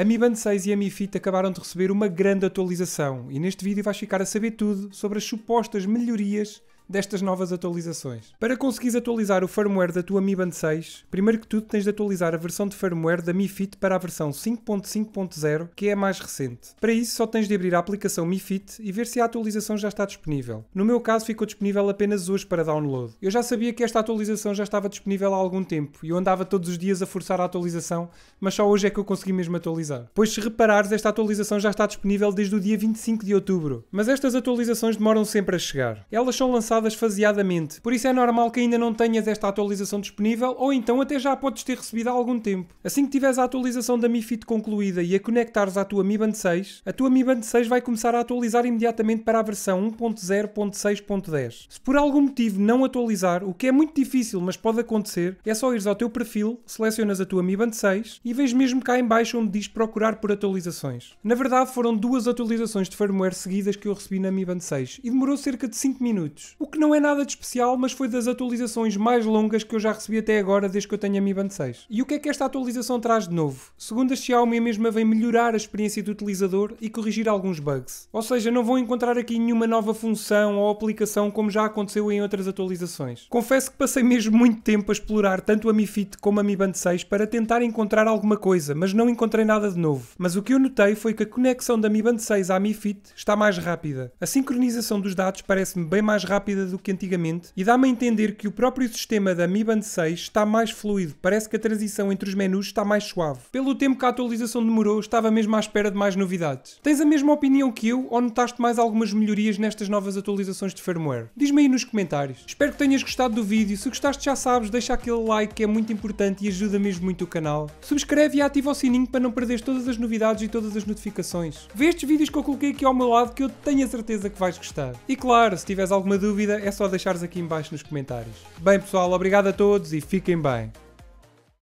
A Mi Band 6 e a Mi Fit acabaram de receber uma grande atualização e neste vídeo vais ficar a saber tudo sobre as supostas melhorias destas novas atualizações. Para conseguires atualizar o firmware da tua Mi Band 6, primeiro que tudo tens de atualizar a versão de firmware da Mi Fit para a versão 5.5.0, que é a mais recente. Para isso, só tens de abrir a aplicação Mi Fit e ver se a atualização já está disponível. No meu caso, ficou disponível apenas hoje para download. Eu já sabia que esta atualização já estava disponível há algum tempo e eu andava todos os dias a forçar a atualização, mas só hoje é que eu consegui mesmo atualizar. Pois se reparares, esta atualização já está disponível desde o dia 25 de outubro, mas estas atualizações demoram sempre a chegar. Elas são lançadas lançadas faseadamente. Por isso é normal que ainda não tenhas esta atualização disponível ou então até já podes ter recebido há algum tempo. Assim que tiveres a atualização da Mi Fit concluída e a conectares à tua Mi Band 6, a tua Mi Band 6 vai começar a atualizar imediatamente para a versão 1.0.6.10. Se por algum motivo não atualizar, o que é muito difícil mas pode acontecer, é só ires ao teu perfil, selecionas a tua Mi Band 6 e vês mesmo cá em baixo onde diz procurar por atualizações. Na verdade foram duas atualizações de firmware seguidas que eu recebi na Mi Band 6 e demorou cerca de 5 minutos. O que não é nada de especial, mas foi das atualizações mais longas que eu já recebi até agora desde que eu tenho a Mi Band 6. E o que é que esta atualização traz de novo? Segundo a Xiaomi, a mesma vem melhorar a experiência do utilizador e corrigir alguns bugs. Ou seja, não vão encontrar aqui nenhuma nova função ou aplicação como já aconteceu em outras atualizações. Confesso que passei mesmo muito tempo a explorar tanto a Mi Fit como a Mi Band 6 para tentar encontrar alguma coisa, mas não encontrei nada de novo. Mas o que eu notei foi que a conexão da Mi Band 6 à Mi Fit está mais rápida. A sincronização dos dados parece-me bem mais rápida do que antigamente e dá-me a entender que o próprio sistema da Mi Band 6 está mais fluido, parece que a transição entre os menus está mais suave. Pelo tempo que a atualização demorou, estava mesmo à espera de mais novidades. Tens a mesma opinião que eu ou notaste mais algumas melhorias nestas novas atualizações de firmware? Diz-me aí nos comentários. Espero que tenhas gostado do vídeo, se gostaste já sabes, deixa aquele like que é muito importante e ajuda mesmo muito o canal. Subscreve e ativa o sininho para não perderes todas as novidades e todas as notificações. Vê estes vídeos que eu coloquei aqui ao meu lado que eu tenho a certeza que vais gostar. E claro, se tiveres alguma dúvida dúvida é só deixares aqui embaixo nos comentários. Bem pessoal, obrigado a todos e fiquem bem.